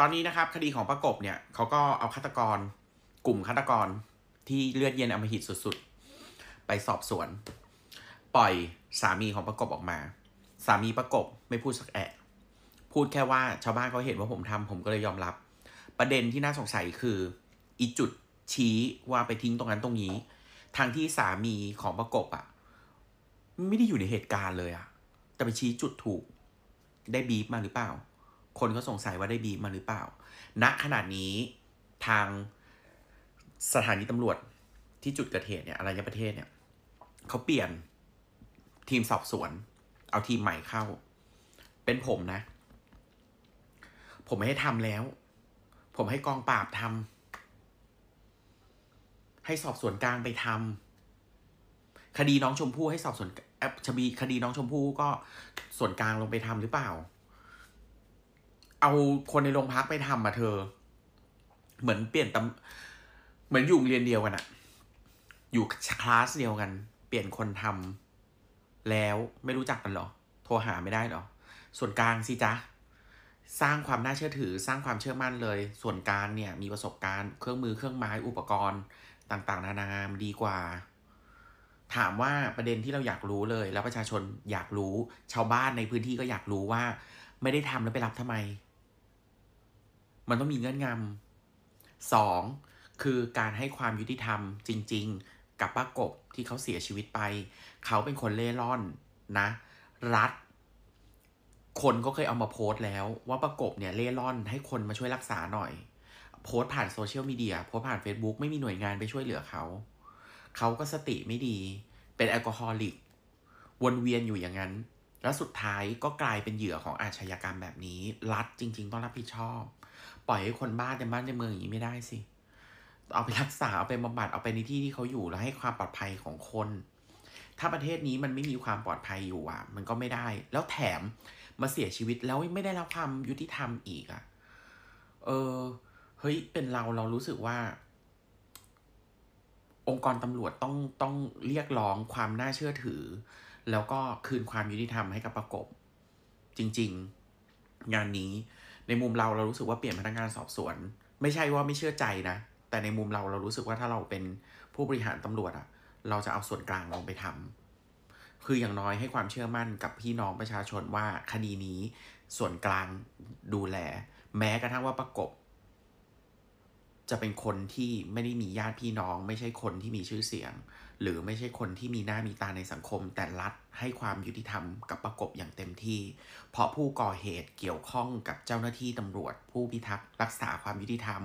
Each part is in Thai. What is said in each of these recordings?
ตอนนี้นะครับคดีของประกบเนี่ยเขาก็เอาฆาตกร กลุ่มฆาตกรที่เลือดเย็นอมหิตสุดๆ ไปสอบสวน ปล่อยสามีของประกบออกมา สามีประกบไม่พูดสักแอะพูดแค่ว่าชาวบ้านเขาเห็นว่าผมทำผมก็เลยยอมรับ ประเด็นที่น่าสงสัยคือ อีจุดชี้ว่าไปทิ้งตรงนั้นตรงนี้ทางที่สามีของประกบอะ่ะไม่ได้อยู่ในเหตุการณ์เลยอะ่ะแต่ไปชี้จุดถูกได้บีบมาหรือเปล่าคนก็สงสัยว่าได้บีบมาหรือเปล่าณขนาดนี้ทางสถานีตำรวจที่จุดเกิดเหตุเนี่ยอะไรยประเทศ เนี่ยเขาเปลี่ยนทีมสอบสวน เอาทีมใหม่เข้า เป็นผมนะ ผมไม่ให้ทำแล้ว ผมให้กองปราบทำให้สอบสวนกลางไปทำคดีน้องชมพู่ให้สอบสวนแอชบีคดีน้องชมพู่ก็ส่วนกลางลงไปทำหรือเปล่าเอาคนในโรงพักไปทำอะเธอ เหมือนเปลี่ยนตำเหมือนอยู่เรียนเดียวกันอะอยู่คลาสเดียวกัน เปลี่ยนคนทำแล้วไม่รู้จักกันหรอ โทรหาไม่ได้หรอ ส่วนกลางสิจ๊ะสร้างความน่าเชื่อถือ สร้างความเชื่อมั่นเลย ส่วนกลางเนี่ยมีประสบการณ์ เครื่องมือเครื่องไม้อุปกรณ์ ต่างๆ นานามดีกว่า ถามว่าประเด็นที่เราอยากรู้เลย แล้วประชาชนอยากรู้ ชาวบ้านในพื้นที่ก็อยากรู้ว่า ไม่ได้ทำแล้วไปรับทำไมมันต้องมีเงื่อนงำสองคือการให้ความยุติธรรมจริง ๆ กับป้ากบที่เขาเสียชีวิตไป เขาเป็นคนเล่ร่อนนะ รัฐ คนก็เคยเอามาโพสต์แล้วว่าประกบเนี่ยเล่ร่อนให้คนมาช่วยรักษาหน่อย โพสต์ผ่านโซเชียลมีเดียโพสต์ผ่าน Facebook ไม่มีหน่วยงานไปช่วยเหลือเขา เขาก็สติไม่ดี เป็นแอลกอฮอลิกวนเวียนอยู่อย่างนั้นและสุดท้ายก็กลายเป็นเหยื่อของอาชญากรรมแบบนี้รัฐจริงๆต้องรับผิดชอบ ปล่อยให้คนบ้านในบ้านในเมืองอย่างนี้ไม่ได้สิเอาไปรักษาเอาไปบำบัดเอาไปในที่ที่เขาอยู่แล้วให้ความปลอดภัยของคน ถ้าประเทศนี้มันไม่มีความปลอดภัยอยู่อ่ะ มันก็ไม่ได้ แล้วแถมมาเสียชีวิตแล้วไม่ได้รับความยุติธรรมอีกอ่ะเออเฮ้ยเป็นเราเรารู้สึกว่า องค์กรตำรวจต้องต้องเรียกร้องความน่าเชื่อถือแล้วก็คืนความยุติธรรมให้กับประกบ จริงๆ งานนี้ในมุมเราเรารู้สึกว่าเปลี่ยนพนักงานสอบสวน ไม่ใช่ว่าไม่เชื่อใจนะ แต่ในมุมเราเรารู้สึกว่าถ้าเราเป็นผู้บริหารตำรวจอะเราจะเอาส่วนกลางลงไปทำคืออย่างน้อยให้ความเชื่อมั่นกับพี่น้องประชาชนว่าคดีนี้ส่วนกลางดูแลแม้กระทั่งว่าประกบจะเป็นคนที่ไม่ได้มีญาติพี่น้อง ไม่ใช่คนที่มีชื่อเสียง หรือไม่ใช่คนที่มีหน้ามีตาในสังคม แต่รัฐให้ความยุติธรรมกับประกบอย่างเต็มที่ เพราะผู้ก่อเหตุเกี่ยวข้องกับเจ้าหน้าที่ตำรวจ ผู้พิทักษ์รักษาความยุติธรรม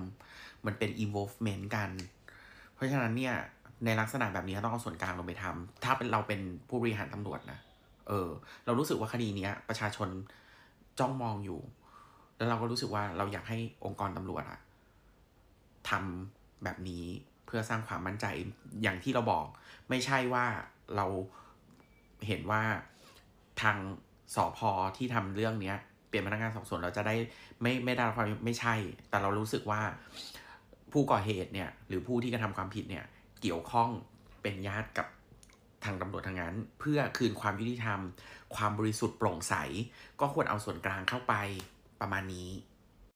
มันเป็น involvement กัน เพราะฉะนั้นเนี่ยในลักษณะแบบนี้ต้องเอาส่วนกลางลงไปทำ ถ้าเป็นเราเป็นผู้บริหารตำรวจนะเออเรารู้สึกว่าคดีเนี้ย ประชาชนจ้องมองอยู่ แล้วเราก็รู้สึกว่าเราอยากให้องค์กรตำรวจอะทำแบบนี้เพื่อสร้างความมั่นใจอย่างที่เราบอก ไม่ใช่ว่าเราเห็นว่าทางสอพอที่ทำเรื่องเนี้ยเปลี่ยนพนักงานสอบสวนเราจะได้ไม่ไม่ได้ความไม่ใช่ แต่เรารู้สึกว่าผู้ก่อเหตุเนี่ยหรือผู้ที่กระทำาความผิดเนี่ยเกี่ยวข้องเป็นญาติกับทางตำรวจทางนั้นเพื่อคืนความยุติธรรม ความบริสุทธิ์โปร่งใส ก็ควรเอาส่วนกลางเข้าไปประมาณนี้